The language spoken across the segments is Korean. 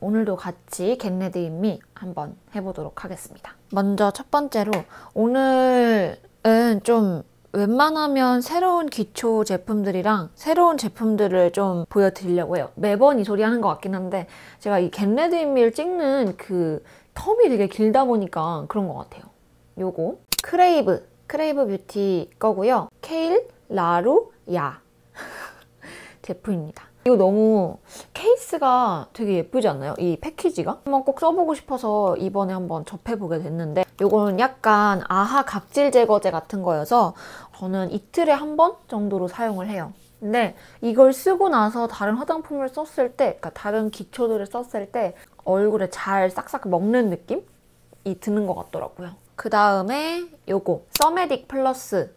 오늘도 같이 겟레디미 한번 해보도록 하겠습니다. 먼저 첫 번째로 오늘은 좀 웬만하면 새로운 기초 제품들이랑 새로운 제품들을 좀 보여드리려고 해요. 매번 이 소리 하는 것 같긴 한데 제가 이겟레드미를 찍는 그 텀이 되게 길다 보니까 그런 것 같아요. 요거 크레이브, 크레이브 뷰티 거고요. 케일, 라루, 야 제품입니다. 이거 너무 케이스가 되게 예쁘지 않나요? 이 패키지가? 한번 꼭 써보고 싶어서 이번에 한번 접해보게 됐는데 이건 약간 아하 각질 제거제 같은 거여서 저는 이틀에 한 번 정도로 사용을 해요. 근데 이걸 쓰고 나서 다른 화장품을 썼을 때, 그러니까 다른 기초들을 썼을 때 얼굴에 잘 싹싹 먹는 느낌이 드는 것 같더라고요. 그 다음에 요거 써메딕 플러스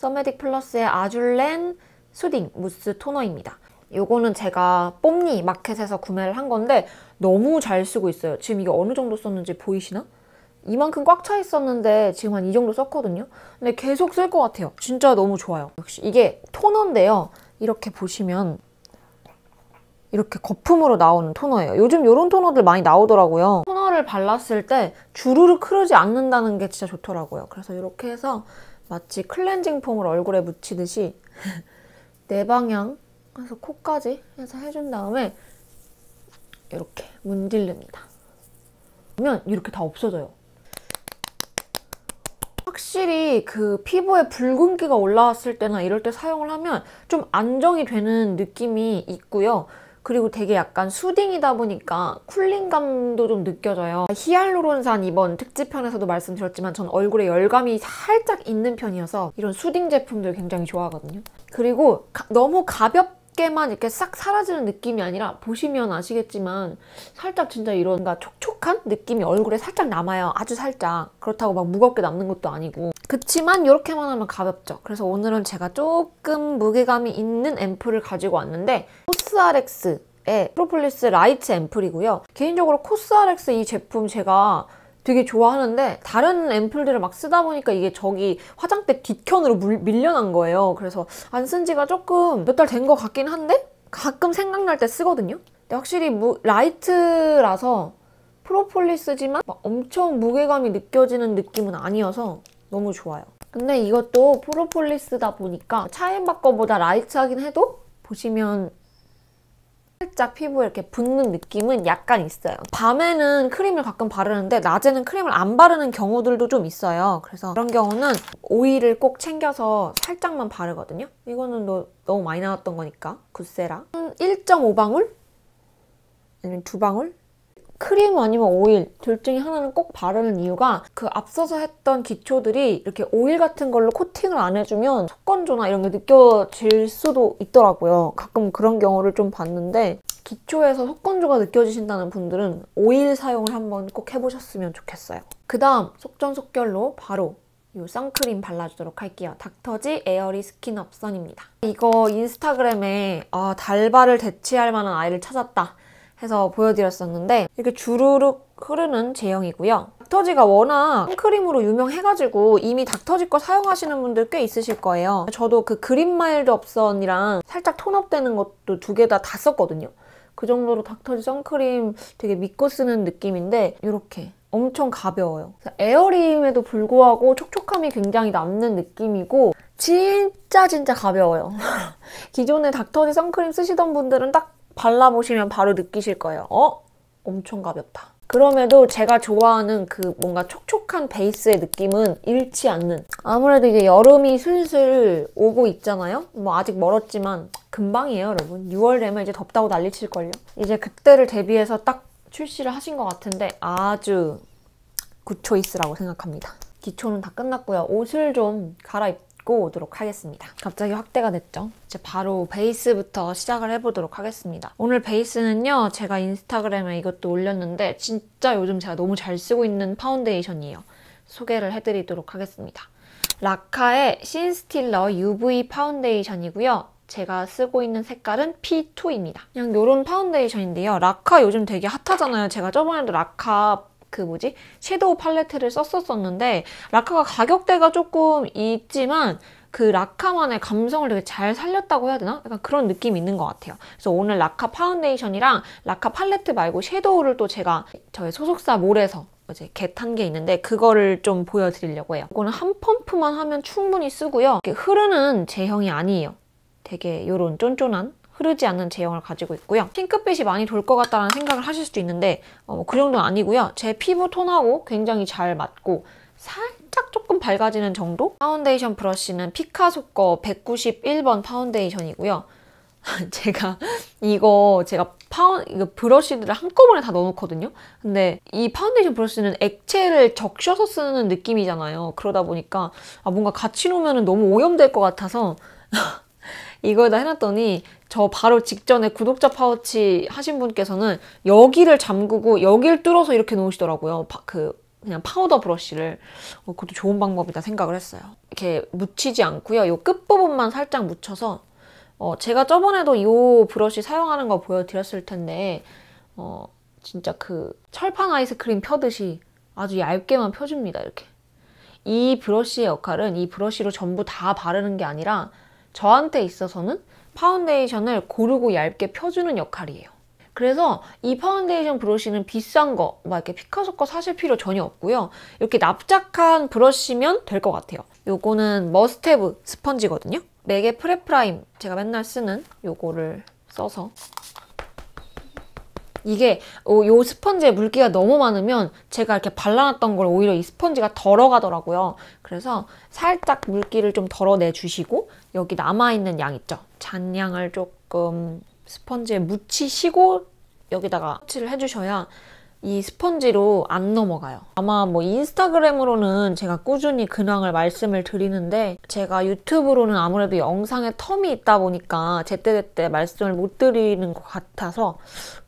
써메딕 플러스의 아줄렌 수딩 무스 토너입니다. 이거는 제가 뽐니 마켓에서 구매를 한 건데 너무 잘 쓰고 있어요. 지금 이게 어느 정도 썼는지 보이시나? 이만큼 꽉 차 있었는데 지금 한 이 정도 썼거든요. 근데 계속 쓸 것 같아요. 진짜 너무 좋아요. 역시 이게 토너인데요. 이렇게 보시면 이렇게 거품으로 나오는 토너예요. 요즘 이런 토너들 많이 나오더라고요. 토너를 발랐을 때 주르르 크르지 않는다는 게 진짜 좋더라고요. 그래서 이렇게 해서 마치 클렌징 폼을 얼굴에 묻히듯이 내 방향 그래서 코까지 해서 해준 다음에 이렇게 문질릅니다. 그러면 이렇게 다 없어져요. 확실히 그 피부에 붉은기가 올라왔을 때나 이럴 때 사용을 하면 좀 안정이 되는 느낌이 있고요. 그리고 되게 약간 수딩이다 보니까 쿨링감도 좀 느껴져요. 히알루론산 이번 특집편에서도 말씀드렸지만 전 얼굴에 열감이 살짝 있는 편이어서 이런 수딩 제품들 굉장히 좋아하거든요. 그리고 가, 너무 가볍 얇게만 이렇게 싹 사라지는 느낌이 아니라 보시면 아시겠지만 살짝 진짜 이런 가 촉촉한 느낌이 얼굴에 살짝 남아요. 아주 살짝. 그렇다고 막 무겁게 남는 것도 아니고 그치만 이렇게만 하면 가볍죠. 그래서 오늘은 제가 조금 무게감이 있는 앰플을 가지고 왔는데 코스알엑스의 프로폴리스 라이트 앰플이고요. 개인적으로 코스알엑스 이 제품 제가 되게 좋아하는데 다른 앰플들을 막 쓰다 보니까 이게 저기 화장대 뒷켠으로 물, 밀려난 거예요. 그래서 안 쓴 지가 조금 몇 달 된 것 같긴 한데 가끔 생각날 때 쓰거든요. 근데 확실히 무, 라이트라서 프로폴리스지만 엄청 무게감이 느껴지는 느낌은 아니어서 너무 좋아요. 근데 이것도 프로폴리스다 보니까 차인 바꿔보다 라이트하긴 해도 보시면 살짝 피부에 이렇게 붙는 느낌은 약간 있어요. 밤에는 크림을 가끔 바르는데 낮에는 크림을 안 바르는 경우들도 좀 있어요. 그래서 그런 경우는 오일을 꼭 챙겨서 살짝만 바르거든요. 이거는 너, 무 많이 나왔던 거니까 굿세라. 1.5방울? 아니면 2방울? 크림 아니면 오일 둘 중에 하나는 꼭 바르는 이유가 그 앞서서 했던 기초들이 이렇게 오일 같은 걸로 코팅을 안 해주면 속건조나 이런 게 느껴질 수도 있더라고요. 가끔 그런 경우를 좀 봤는데 기초에서 속건조가 느껴지신다는 분들은 오일 사용을 한번 꼭 해보셨으면 좋겠어요. 그 다음 속전속결로 바로 이 선크림 발라주도록 할게요. 닥터지 에어리 스킨 업선입니다. 이거 인스타그램에 아, 달바를 대체할 만한 아이를 찾았다. 해서 보여드렸었는데 이렇게 주르륵 흐르는 제형이고요. 닥터지가 워낙 생크림으로 유명해가지고 이미 닥터지 거 사용하시는 분들 꽤 있으실 거예요. 저도 그 그린마일드 업선이랑 살짝 톤업되는 것도 두 개 다다 다 썼거든요. 그 정도로 닥터지 선크림 되게 믿고 쓰는 느낌인데 이렇게 엄청 가벼워요. 에어림에도 리 불구하고 촉촉함이 굉장히 남는 느낌이고 진짜 진짜 가벼워요. 기존에 닥터지 선크림 쓰시던 분들은 딱 발라보시면 바로 느끼실 거예요. 어? 엄청 가볍다. 그럼에도 제가 좋아하는 그 뭔가 촉촉한 베이스의 느낌은 잃지 않는 아무래도 이제 여름이 슬슬 오고 있잖아요 뭐 아직 멀었지만 금방이에요 여러분 6월 되면 이제 덥다고 난리칠걸요 이제 그때를 대비해서 딱 출시를 하신 것 같은데 아주 굿 초이스라고 생각합니다 기초는 다 끝났고요 옷을 좀 갈아입 짚고 오도록 하겠습니다. 갑자기 확대가 됐죠? 이제 바로 베이스부터 시작을 해보도록 하겠습니다. 오늘 베이스는요, 제가 인스타그램에 이것도 올렸는데 진짜 요즘 제가 너무 잘 쓰고 있는 파운데이션이에요. 소개를 해드리도록 하겠습니다. 라카의 신스틸러 UV 파운데이션이고요. 제가 쓰고 있는 색깔은 P2입니다. 그냥 이런 파운데이션인데요. 라카 요즘 되게 핫하잖아요. 제가 저번에도 라카 그 뭐지? 섀도우 팔레트를 썼었었는데 라카가 가격대가 조금 있지만 그 라카만의 감성을 되게 잘 살렸다고 해야 되나? 약간 그런 느낌이 있는 것 같아요. 그래서 오늘 라카 파운데이션이랑 라카 팔레트 말고 섀도우를 또 제가 저의 소속사 몰에서 이제 겟한 게 있는데 그거를 좀 보여드리려고 해요. 이거는 한 펌프만 하면 충분히 쓰고요. 흐르는 제형이 아니에요. 되게 이런 쫀쫀한 흐르지 않는 제형을 가지고 있고요. 핑크빛이 많이 돌 것 같다는 생각을 하실 수도 있는데 어, 뭐 그 정도는 아니고요. 제 피부 톤하고 굉장히 잘 맞고 살짝 조금 밝아지는 정도? 파운데이션 브러쉬는 피카소 거 191번 파운데이션이고요. 제가 이거 제가 파운 이거 브러쉬들을 한꺼번에 다 넣어놓거든요. 근데 이 파운데이션 브러쉬는 액체를 적셔서 쓰는 느낌이잖아요. 그러다 보니까 아 뭔가 같이 놓으면 너무 오염될 것 같아서 이거에다 해놨더니 저 바로 직전에 구독자 파우치 하신 분께서는 여기를 잠그고 여기를 뚫어서 이렇게 놓으시더라고요. 바, 그 그냥 파우더 브러쉬를 어, 그것도 좋은 방법이다 생각을 했어요. 이렇게 묻히지 않고요. 이 끝부분만 살짝 묻혀서 어, 제가 저번에도 이 브러쉬 사용하는 거 보여드렸을 텐데 어, 진짜 그 철판 아이스크림 펴듯이 아주 얇게만 펴줍니다. 이렇게. 이 브러쉬의 역할은 이 브러쉬로 전부 다 바르는 게 아니라 저한테 있어서는 파운데이션을 고르고 얇게 펴주는 역할이에요. 그래서 이 파운데이션 브러쉬는 비싼 거, 막 이렇게 피카소 거 사실 필요 전혀 없고요. 이렇게 납작한 브러쉬면 될 것 같아요. 요거는 머스테브 스펀지거든요. 맥의 프레프라임, 제가 맨날 쓰는 요거를 써서 이게 어, 요 스펀지에 물기가 너무 많으면 제가 이렇게 발라놨던 걸 오히려 이 스펀지가 덜어가더라고요. 그래서 살짝 물기를 좀 덜어내주시고 여기 남아있는 양 있죠? 잔양을 조금 스펀지에 묻히시고 여기다가 터치를 해주셔야 이 스펀지로 안 넘어가요. 아마 뭐 인스타그램으로는 제가 꾸준히 근황을 말씀을 드리는데 제가 유튜브로는 아무래도 영상에 텀이 있다 보니까 제때제때 말씀을 못 드리는 것 같아서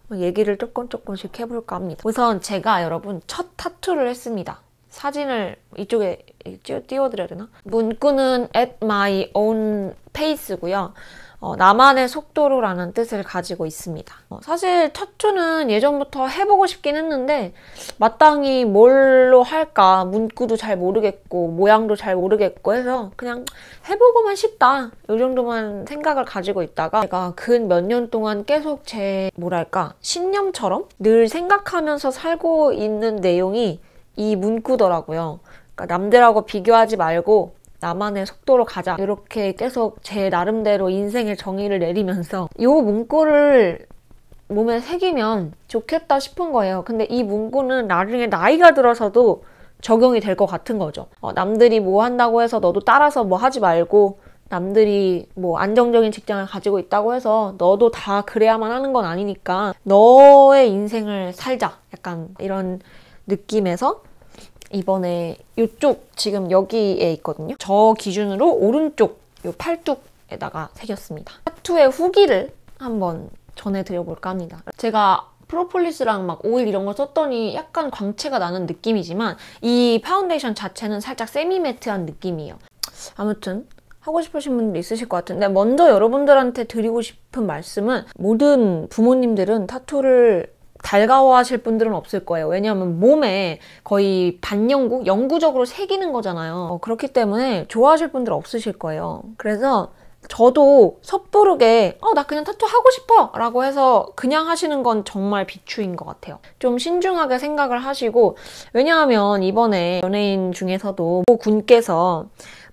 뭐 얘기를 조금 조금씩 해볼까 합니다. 우선 제가 여러분 첫 타투를 했습니다. 사진을 이쪽에 띄워드려야 되나? 문구는 at my own pace고요. 어, 나만의 속도로라는 뜻을 가지고 있습니다. 어, 사실 첫 주는 예전부터 해보고 싶긴 했는데 마땅히 뭘로 할까 문구도 잘 모르겠고 모양도 잘 모르겠고 해서 그냥 해보고만 싶다 이 정도만 생각을 가지고 있다가 제가 근 몇 년 동안 계속 제 뭐랄까 신념처럼 늘 생각하면서 살고 있는 내용이 이 문구더라고요. 그러니까 남들하고 비교하지 말고 나만의 속도로 가자 이렇게 계속 제 나름대로 인생의 정의를 내리면서 이 문구를 몸에 새기면 좋겠다 싶은 거예요. 근데 이 문구는 나중에 나이가 들어서도 적용이 될 것 같은 거죠. 어, 남들이 뭐 한다고 해서 너도 따라서 뭐 하지 말고 남들이 뭐 안정적인 직장을 가지고 있다고 해서 너도 다 그래야만 하는 건 아니니까 너의 인생을 살자. 약간 이런 느낌에서 이번에 이쪽 지금 여기에 있거든요. 저 기준으로 오른쪽 이 팔뚝에다가 새겼습니다. 타투의 후기를 한번 전해드려볼까 합니다. 제가 프로폴리스랑 막 오일 이런 걸 썼더니 약간 광채가 나는 느낌이지만 이 파운데이션 자체는 살짝 세미매트한 느낌이에요. 아무튼 하고 싶으신 분들 있으실 것 같은데 먼저 여러분들한테 드리고 싶은 말씀은 모든 부모님들은 타투를 달가워하실 분들은 없을 거예요. 왜냐하면 몸에 거의 반영구, 영구적으로 새기는 거잖아요. 어, 그렇기 때문에 좋아하실 분들 없으실 거예요. 그래서 저도 섣부르게 어, 나 그냥 타투 하고 싶어 라고 해서 그냥 하시는 건 정말 비추인 것 같아요. 좀 신중하게 생각을 하시고 왜냐하면 이번에 연예인 중에서도 모 군께서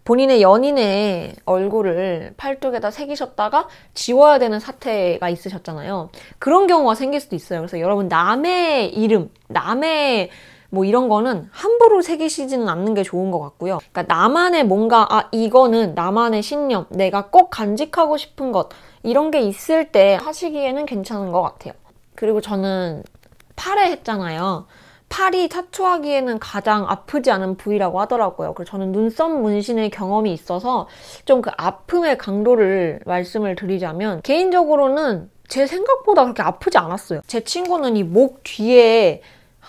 본인의 연인의 얼굴을 팔뚝에다 새기셨다가 지워야 되는 사태가 있으셨잖아요. 그런 경우가 생길 수도 있어요. 그래서 여러분 남의 이름, 남의 뭐 이런 거는 함부로 새기시지는 않는 게 좋은 것 같고요. 그러니까 나만의 뭔가 아 이거는 나만의 신념, 내가 꼭 간직하고 싶은 것 이런 게 있을 때 하시기에는 괜찮은 것 같아요. 그리고 저는 팔에 했잖아요. 팔이 타투하기에는 가장 아프지 않은 부위라고 하더라고요. 그래서 저는 눈썹 문신의 경험이 있어서 좀 그 아픔의 강도를 말씀을 드리자면 개인적으로는 제 생각보다 그렇게 아프지 않았어요. 제 친구는 이 목 뒤에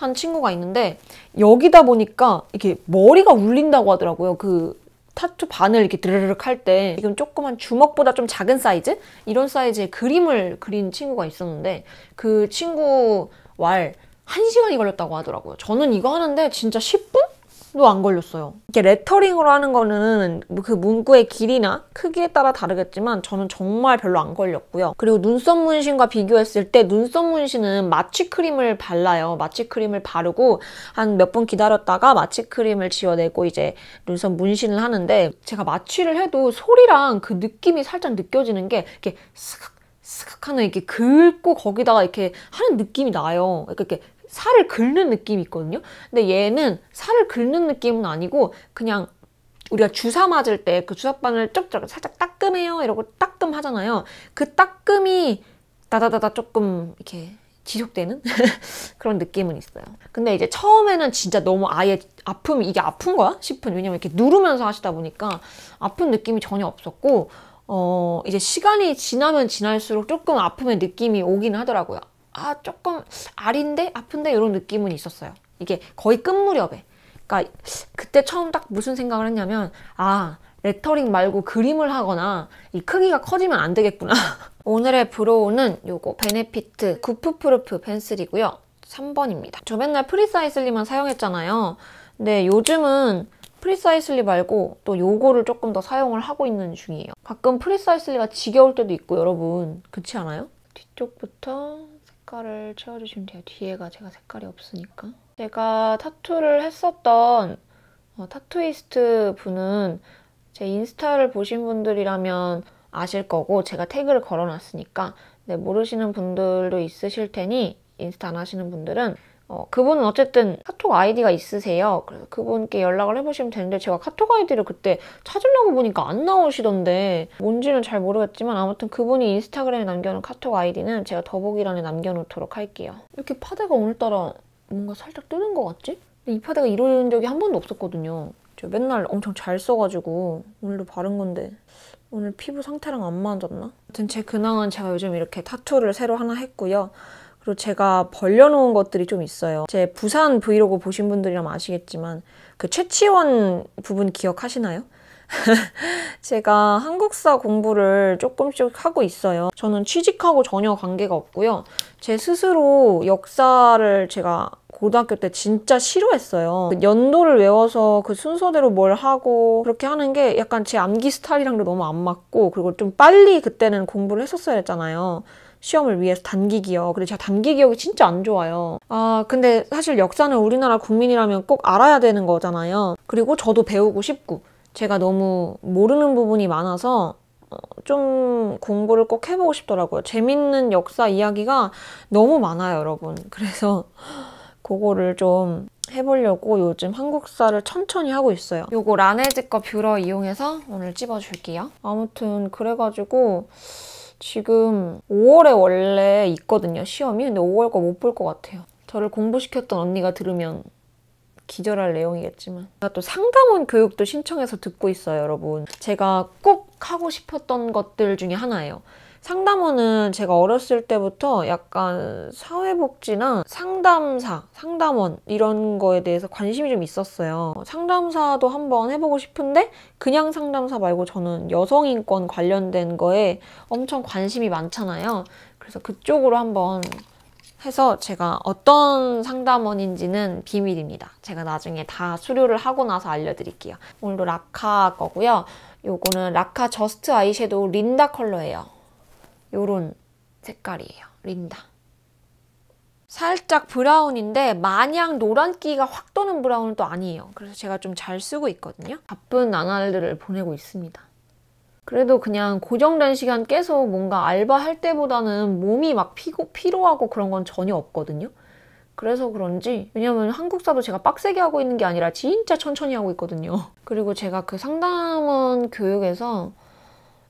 한 친구가 있는데 여기다 보니까 이렇게 머리가 울린다고 하더라고요. 그 타투 반을 이렇게 드르륵 할 때 지금 조그만 주먹보다 좀 작은 사이즈? 이런 사이즈의 그림을 그린 친구가 있었는데 그 친구 왈 1시간이 걸렸다고 하더라고요. 저는 이거 하는데 진짜 10분? 도안 걸렸어요. 이게 레터링으로 하는 거는 그 문구의 길이나 크기에 따라 다르겠지만 저는 정말 별로 안 걸렸고요. 그리고 눈썹 문신과 비교했을 때 눈썹 문신은 마취 크림을 발라요. 마취 크림을 바르고 한 몇 분 기다렸다가 마취 크림을 지워내고 이제 눈썹 문신을 하는데 제가 마취를 해도 소리랑 그 느낌이 살짝 느껴지는 게 이렇게 슥 스카 하는 이렇게 긁고 거기다가 이렇게 하는 느낌이 나요. 그러니까 이렇게 살을 긁는 느낌이 있거든요. 근데 얘는 살을 긁는 느낌은 아니고 그냥 우리가 주사 맞을 때 그 주사바늘 쩍쩍 살짝 따끔해요 이러고 따끔 하잖아요. 그 따끔이 다다다다 조금 이렇게 지속되는 그런 느낌은 있어요. 근데 이제 처음에는 진짜 너무 아예 아픔 이게 아픈 거야 싶은 왜냐면 이렇게 누르면서 하시다 보니까 아픈 느낌이 전혀 없었고 어, 이제 시간이 지나면 지날수록 조금 아픔의 느낌이 오긴 하더라고요. 아, 조금 아린데? 아픈데? 이런 느낌은 있었어요. 이게 거의 끝 무렵에. 그니까 그때 처음 딱 무슨 생각을 했냐면, 아, 레터링 말고 그림을 하거나 이 크기가 커지면 안 되겠구나. 오늘의 브로우는 요거 베네피트 구프프루프 펜슬이고요. 3번입니다. 저 맨날 프리사이슬리만 사용했잖아요. 근데 요즘은 프리사이슬리 말고 또 요거를 조금 더 사용을 하고 있는 중이에요. 가끔 프리사이슬리가 지겨울 때도 있고 여러분 그렇지 않아요? 뒤쪽부터 색깔을 채워주시면 돼요. 뒤에가 제가 색깔이 없으니까. 제가 타투를 했었던 어, 타투이스트 분은 제 인스타를 보신 분들이라면 아실 거고 제가 태그를 걸어놨으니까 네, 모르시는 분들도 있으실 테니 인스타 안 하시는 분들은 어, 그분은 어쨌든 카톡 아이디가 있으세요. 그래서 그분께 연락을 해보시면 되는데 제가 카톡 아이디를 그때 찾으려고 보니까 안 나오시던데 뭔지는 잘 모르겠지만 아무튼 그분이 인스타그램에 남겨놓은 카톡 아이디는 제가 더보기란에 남겨놓도록 할게요. 이렇게 파데가 오늘따라 뭔가 살짝 뜨는 것 같지? 이 파데가 이런 적이 한 번도 없었거든요. 제가 맨날 엄청 잘 써가지고 오늘도 바른 건데 오늘 피부 상태랑 안 맞았나? 아무튼 제 근황은 제가 요즘 이렇게 타투를 새로 하나 했고요. 그리고 제가 벌려놓은 것들이 좀 있어요. 제 부산 브이로그 보신 분들이라면 아시겠지만 그 최치원 부분 기억하시나요? 제가 한국사 공부를 조금씩 하고 있어요. 저는 취직하고 전혀 관계가 없고요. 제 스스로 역사를 제가 고등학교 때 진짜 싫어했어요. 그 연도를 외워서 그 순서대로 뭘 하고 그렇게 하는 게 약간 제 암기 스타일이랑도 너무 안 맞고 그리고 좀 빨리 그때는 공부를 했었어야 했잖아요. 시험을 위해서 단기 기억. 근데 제가 단기 기억이 진짜 안 좋아요. 아, 근데 사실 역사는 우리나라 국민이라면 꼭 알아야 되는 거잖아요. 그리고 저도 배우고 싶고, 제가 너무 모르는 부분이 많아서 어, 좀 공부를 꼭 해보고 싶더라고요. 재밌는 역사 이야기가 너무 많아요, 여러분. 그래서 그거를 좀 해보려고 요즘 한국사를 천천히 하고 있어요. 요거 라네즈 거 뷰러 이용해서 오늘 찝어줄게요. 아무튼 그래가지고 지금 5월에 원래 있거든요, 시험이. 근데 5월 거 못 볼 것 같아요. 저를 공부시켰던 언니가 들으면 기절할 내용이겠지만 제가 또 상담원 교육도 신청해서 듣고 있어요 여러분 제가 꼭 하고 싶었던 것들 중에 하나예요 상담원은 제가 어렸을 때부터 약간 사회복지나 상담사, 상담원 이런 거에 대해서 관심이 좀 있었어요. 상담사도 한번 해보고 싶은데 그냥 상담사 말고 저는 여성인권 관련된 거에 엄청 관심이 많잖아요. 그래서 그쪽으로 한번 해서 제가 어떤 상담원인지는 비밀입니다. 제가 나중에 다 수료를 하고 나서 알려드릴게요. 오늘도 라카 거고요. 요거는 라카 저스트 아이섀도우 린다 컬러예요. 요런 색깔이에요. 린다. 살짝 브라운인데 마냥 노란기가 확 도는 브라운은 또 아니에요. 그래서 제가 좀 잘 쓰고 있거든요. 바쁜 나날들을 보내고 있습니다. 그래도 그냥 고정된 시간 계속 뭔가 알바할 때보다는 몸이 막 피고, 피로하고 그런 건 전혀 없거든요. 그래서 그런지 왜냐면 한국사도 제가 빡세게 하고 있는 게 아니라 진짜 천천히 하고 있거든요. 그리고 제가 그 상담원 교육에서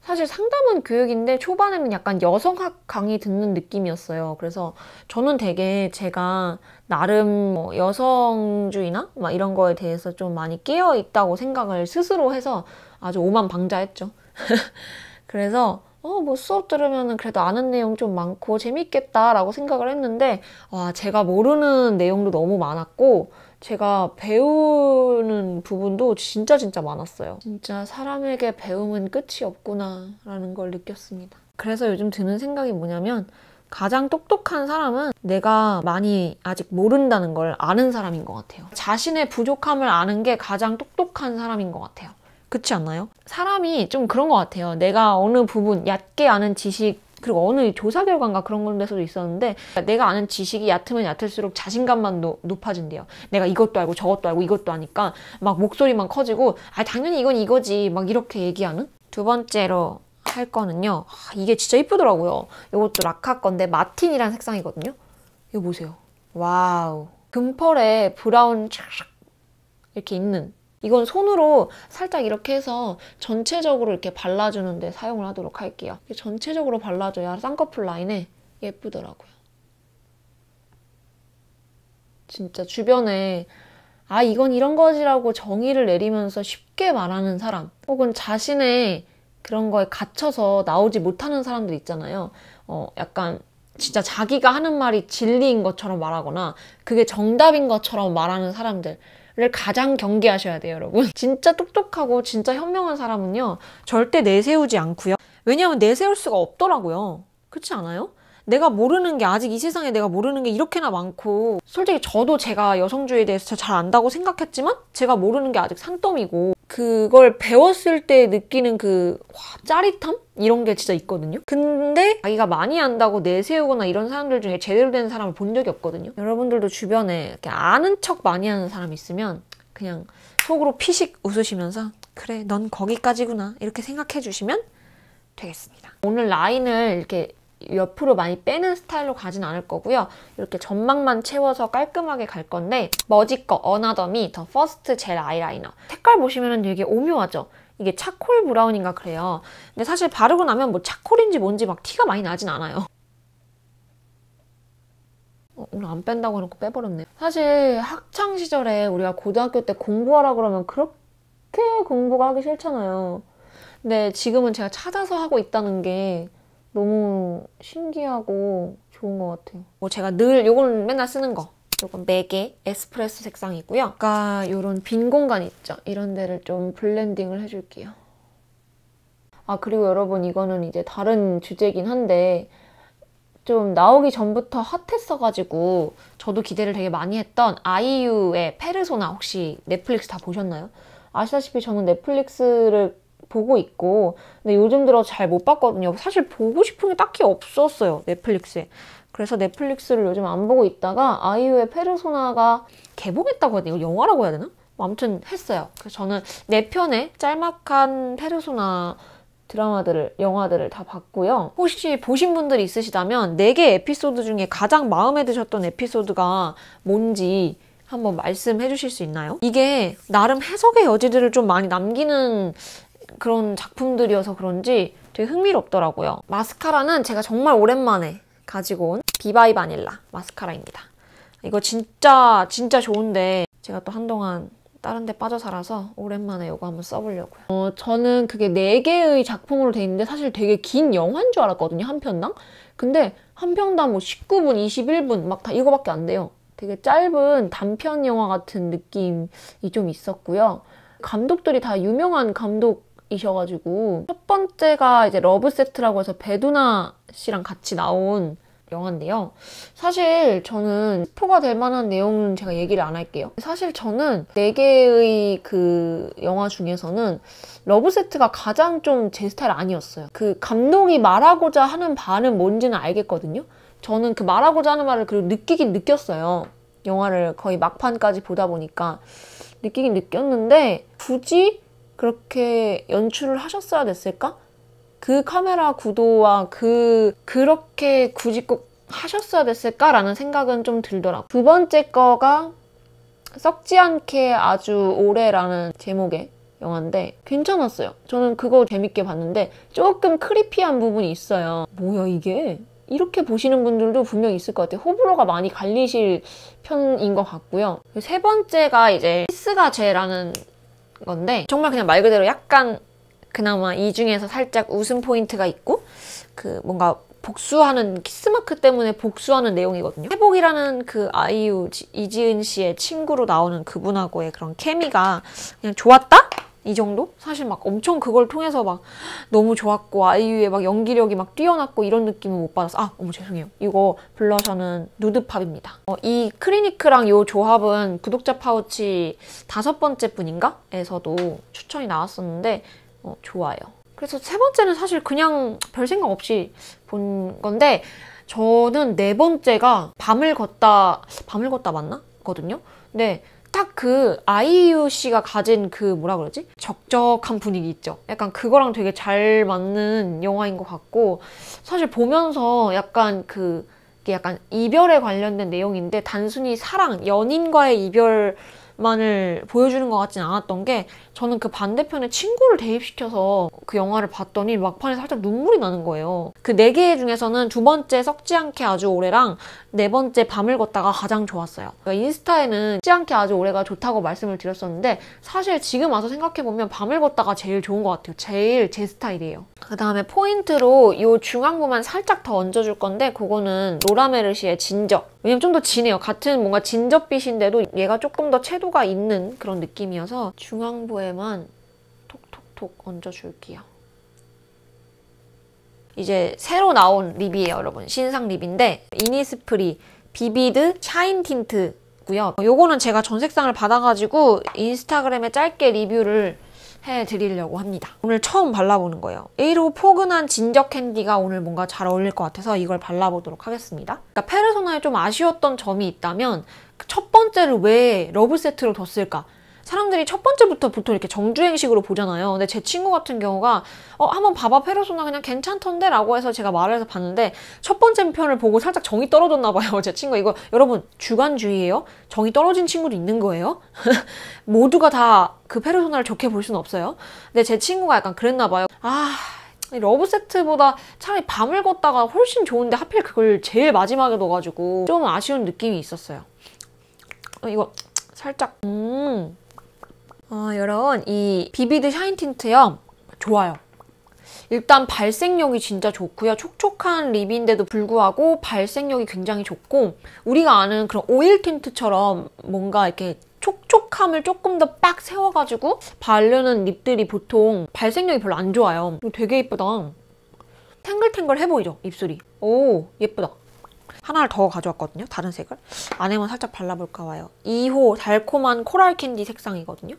사실 상담은 교육인데 초반에는 약간 여성학 강의 듣는 느낌이었어요. 그래서 저는 되게 제가 나름 뭐 여성주의나 막 이런 거에 대해서 좀 많이 끼어 있다고 생각을 스스로 해서 아주 오만방자했죠. 그래서 어, 뭐 수업 들으면 그래도 아는 내용 좀 많고 재밌겠다라고 생각을 했는데, 와, 제가 모르는 내용도 너무 많았고, 제가 배우는 부분도 진짜 진짜 많았어요. 진짜 사람에게 배움은 끝이 없구나 라는 걸 느꼈습니다. 그래서 요즘 드는 생각이 뭐냐면 가장 똑똑한 사람은 내가 많이 아직 모른다는 걸 아는 사람인 것 같아요. 자신의 부족함을 아는 게 가장 똑똑한 사람인 것 같아요. 그렇지 않나요? 사람이 좀 그런 것 같아요. 내가 어느 부분 얕게 아는 지식 그리고 어느 조사 결과인가 그런 건데서도 있었는데 내가 아는 지식이 얕으면 얕을수록 자신감만 노, 높아진대요. 내가 이것도 알고 저것도 알고 이것도 하니까막 목소리만 커지고 아 당연히 이건 이거지 막 이렇게 얘기하는 두 번째로 할 거는요. 아, 이게 진짜 이쁘더라고요. 이것도 라카 건데 마틴이란 색상이거든요. 이거 보세요. 와우. 금펄에 브라운 촥 이렇게 있는 이건 손으로 살짝 이렇게 해서 전체적으로 이렇게 발라주는데 사용을 하도록 할게요. 전체적으로 발라줘야 쌍꺼풀 라인에 예쁘더라고요. 진짜 주변에 아 이건 이런 거지라고 정의를 내리면서 쉽게 말하는 사람 혹은 자신의 그런 거에 갇혀서 나오지 못하는 사람들 있잖아요. 어, 약간 진짜 자기가 하는 말이 진리인 것처럼 말하거나 그게 정답인 것처럼 말하는 사람들 를 가장 경계하셔야 돼요 여러분 진짜 똑똑하고 진짜 현명한 사람은요 절대 내세우지 않고요 왜냐하면 내세울 수가 없더라고요 그렇지 않아요? 내가 모르는 게 아직 이 세상에 내가 모르는 게 이렇게나 많고 솔직히 저도 제가 여성주의에 대해서 잘 안다고 생각했지만 제가 모르는 게 아직 산더미고 그걸 배웠을 때 느끼는 그 와, 짜릿함? 이런 게 진짜 있거든요. 근데 자기가 많이 안다고 내세우거나 이런 사람들 중에 제대로 된 사람을 본 적이 없거든요. 여러분들도 주변에 이렇게 아는 척 많이 하는 사람 있으면 그냥 속으로 피식 웃으시면서 그래 넌 거기까지구나 이렇게 생각해 주시면 되겠습니다. 오늘 라인을 이렇게 옆으로 많이 빼는 스타일로 가진 않을 거고요. 이렇게 점막만 채워서 깔끔하게 갈 건데 머지꺼 어나더미 더 퍼스트 젤 아이라이너 색깔 보시면 되게 오묘하죠? 이게 차콜 브라운인가 그래요. 근데 사실 바르고 나면 뭐 차콜인지 뭔지 막 티가 많이 나진 않아요. 어, 오늘 안 뺀다고 해놓고 빼버렸네. 사실 학창 시절에 우리가 고등학교 때 공부하라 그러면 그렇게 공부가 하기 싫잖아요. 근데 지금은 제가 찾아서 하고 있다는 게 너무 신기하고 좋은 것 같아요. 뭐 제가 늘 이건 맨날 쓰는 거. 이건 맥의 에스프레소 색상이고요. 아까 이런 빈 공간 있죠? 이런 데를 좀 블렌딩을 해줄게요. 아 그리고 여러분 이거는 이제 다른 주제긴 한데 좀 나오기 전부터 핫했어가지고 저도 기대를 되게 많이 했던 아이유의 페르소나 혹시 넷플릭스 다 보셨나요? 아시다시피 저는 넷플릭스를 보고 있고 근데 요즘 들어 잘 못 봤거든요. 사실 보고 싶은 게 딱히 없었어요. 넷플릭스에. 그래서 넷플릭스를 요즘 안 보고 있다가 아이유의 페르소나가 개봉했다고 해야 되나? 영화라고 해야 되나? 뭐 아무튼 했어요. 그래서 저는 네 편의 짤막한 페르소나 드라마들을, 영화들을 다 봤고요. 혹시 보신 분들이 있으시다면 네 개 에피소드 중에 가장 마음에 드셨던 에피소드가 뭔지 한번 말씀해 주실 수 있나요? 이게 나름 해석의 여지들을 좀 많이 남기는 그런 작품들이어서 그런지 되게 흥미롭더라고요. 마스카라는 제가 정말 오랜만에 가지고 온 비바이 바닐라 마스카라입니다. 이거 진짜 진짜 좋은데 제가 또 한동안 다른 데 빠져 살아서 오랜만에 이거 한번 써보려고요. 어, 저는 그게 4개의 작품으로 돼 있는데 사실 되게 긴 영화인 줄 알았거든요. 한 편당. 근데 한 편당 뭐 19분, 21분 막 다 이거밖에 안 돼요. 되게 짧은 단편 영화 같은 느낌이 좀 있었고요. 감독들이 다 유명한 감독 이셔가지고 첫 번째가 이제 러브 세트라고 해서 배두나 씨랑 같이 나온 영화인데요. 사실 저는 스포가 될 만한 내용은 제가 얘기를 안 할게요. 사실 저는 네 개의 그 영화 중에서는 러브 세트가 가장 좀 제 스타일 아니었어요. 그 감독이 말하고자 하는 바는 뭔지는 알겠거든요. 저는 그 말하고자 하는 말을 그리고 느끼긴 느꼈어요. 영화를 거의 막판까지 보다 보니까 느끼긴 느꼈는데 굳이 그렇게 연출을 하셨어야 됐을까? 그 카메라 구도와 그 그렇게 굳이 꼭 하셨어야 됐을까라는 생각은 좀들더라고두 번째 거가 썩지 않게 아주 오래라는 제목의 영화인데 괜찮았어요. 저는 그거 재밌게 봤는데 조금 크리피한 부분이 있어요. 뭐야 이게? 이렇게 보시는 분들도 분명 있을 것 같아요. 호불호가 많이 갈리실 편인 것 같고요. 세 번째가 이제 키스가 죄라는 건데 정말 그냥 말 그대로 약간 그나마 이 중에서 살짝 웃음 포인트가 있고 그 뭔가 복수하는 키스마크 때문에 복수하는 내용이거든요. 회복이라는 그 아이유 이지은 씨의 친구로 나오는 그분하고의 그런 케미가 그냥 좋았다? 이 정도? 사실 막 엄청 그걸 통해서 막 너무 좋았고 아이유의 막 연기력이 막 뛰어났고 이런 느낌은 못 받았어. 아, 어머 죄송해요. 이거 블러셔는 누드팝입니다. 어, 이 크리니크랑 이 조합은 구독자 파우치 다섯 번째 분인가? 에서도 추천이 나왔었는데 어, 좋아요. 그래서 세 번째는 사실 그냥 별 생각 없이 본 건데 저는 네 번째가 밤을 걷다, 밤을 걷다 맞나? 거든요. 네, 딱그 아이유 씨가 가진 그 뭐라 그러지? 적적한 분위기 있죠. 약간 그거랑 되게 잘 맞는 영화인 것 같고 사실 보면서 약간 그이 약간 이별에 관련된 내용인데 단순히 사랑, 연인과의 이별 만을 보여주는 것 같진 않았던 게 저는 그 반대편에 친구를 대입시켜서 그 영화를 봤더니 막판에 살짝 눈물이 나는 거예요. 그 네 개 중에서는 두 번째 썩지 않게 아주 오래랑 네 번째 밤을 걷다가 가장 좋았어요. 그니까 인스타에는 썩지 않게 아주 오래가 좋다고 말씀을 드렸었는데 사실 지금 와서 생각해보면 밤을 걷다가 제일 좋은 것 같아요. 제일 제 스타일이에요. 그 다음에 포인트로 이 중앙부만 살짝 더 얹어줄 건데 그거는 노라 메르시의 진저 왜냐면 좀 더 진해요. 같은 뭔가 진저빛인데도 얘가 조금 더 채도가 있는 그런 느낌이어서 중앙부에만 톡톡톡 얹어줄게요. 이제 새로 나온 립이에요, 여러분. 신상 립인데 이니스프리 비비드 샤인 틴트 요거는 제가 전 색상을 받아가지고 인스타그램에 짧게 리뷰를 해드리려고 합니다. 오늘 처음 발라보는 거예요. 이로 포근한 진적 캔디가 오늘 뭔가 잘 어울릴 것 같아서 이걸 발라보도록 하겠습니다. 그러니까 페르소나에 좀 아쉬웠던 점이 있다면 첫 번째를 왜 러브 세트로 뒀을까? 사람들이 첫 번째부터 보통 이렇게 정주행식으로 보잖아요. 근데 제 친구 같은 경우가 어 한번 봐봐 페르소나 그냥 괜찮던데 라고 해서 제가 말을 해서 봤는데 첫 번째 편을 보고 살짝 정이 떨어졌나 봐요. 제 친구 이거 여러분 주관주의예요? 정이 떨어진 친구도 있는 거예요? 모두가 다 그 페르소나를 좋게 볼 수는 없어요. 근데 제 친구가 약간 그랬나 봐요. 아... 러브 세트보다 차라리 밤을 걷다가 훨씬 좋은데 하필 그걸 제일 마지막에 넣어가지고 좀 아쉬운 느낌이 있었어요. 어, 이거 살짝 음 어, 여러분 이 비비드 샤인 틴트요. 좋아요. 일단 발색력이 진짜 좋고요. 촉촉한 립인데도 불구하고 발색력이 굉장히 좋고 우리가 아는 그런 오일 틴트처럼 뭔가 이렇게 촉촉함을 조금 더 빡 세워가지고 바르는 립들이 보통 발색력이 별로 안 좋아요. 되게 예쁘다. 탱글탱글해 보이죠? 입술이. 오 예쁘다. 하나를 더 가져왔거든요. 다른 색을. 안에만 살짝 발라볼까 봐요. 2호 달콤한 코랄 캔디 색상이거든요.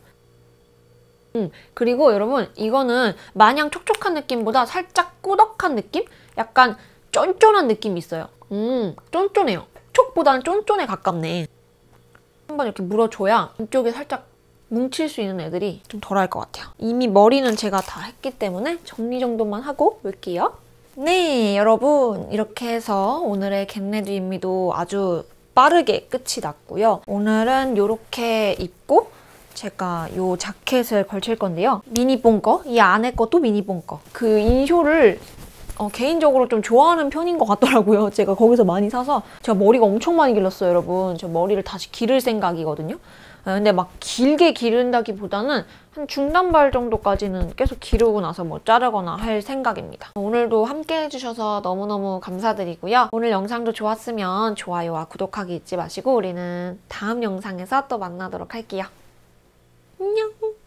음, 그리고 여러분 이거는 마냥 촉촉한 느낌보다 살짝 꾸덕한 느낌? 약간 쫀쫀한 느낌이 있어요. 음, 쫀쫀해요. 촉보다는 쫀쫀에 가깝네. 한번 이렇게 물어줘야 이쪽에 살짝 뭉칠 수 있는 애들이 좀 덜할 것 같아요. 이미 머리는 제가 다 했기 때문에 정리 정도만 하고 올게요. 네, 여러분 이렇게 해서 오늘의 겟레디 인미도 아주 빠르게 끝이 났고요. 오늘은 이렇게 입고 제가 이 자켓을 걸칠 건데요. 미니봉 거, 이 안에 것도 미니봉 거. 그 인쇼를 어, 개인적으로 좀 좋아하는 편인 것 같더라고요. 제가 거기서 많이 사서 제가 머리가 엄청 많이 길렀어요, 여러분. 제가 머리를 다시 기를 생각이거든요. 아, 근데 막 길게 기른다기보다는 한 중단발 정도까지는 계속 기르고 나서 뭐 자르거나 할 생각입니다. 오늘도 함께 해주셔서 너무너무 감사드리고요. 오늘 영상도 좋았으면 좋아요와 구독하기 잊지 마시고 우리는 다음 영상에서 또 만나도록 할게요. 喵。